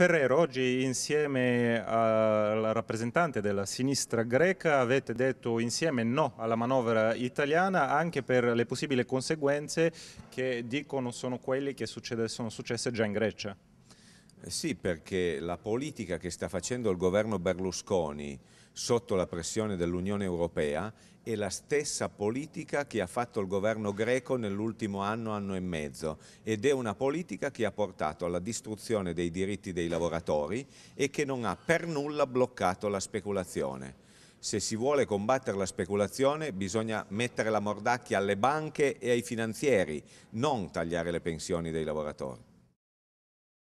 Ferrero, oggi insieme al rappresentante della sinistra greca avete detto insieme no alla manovra italiana anche per le possibili conseguenze che dicono sono quelle che sono successe già in Grecia. Eh, sì, perché la politica che sta facendo il governo Berlusconi sotto la pressione dell'Unione Europea è la stessa politica che ha fatto il governo greco nell'ultimo anno, anno e mezzo ed è una politica che ha portato alla distruzione dei diritti dei lavoratori e che non ha per nulla bloccato la speculazione. Se si vuole combattere la speculazione bisogna mettere la mordacchia alle banche e ai finanzieri, non tagliare le pensioni dei lavoratori.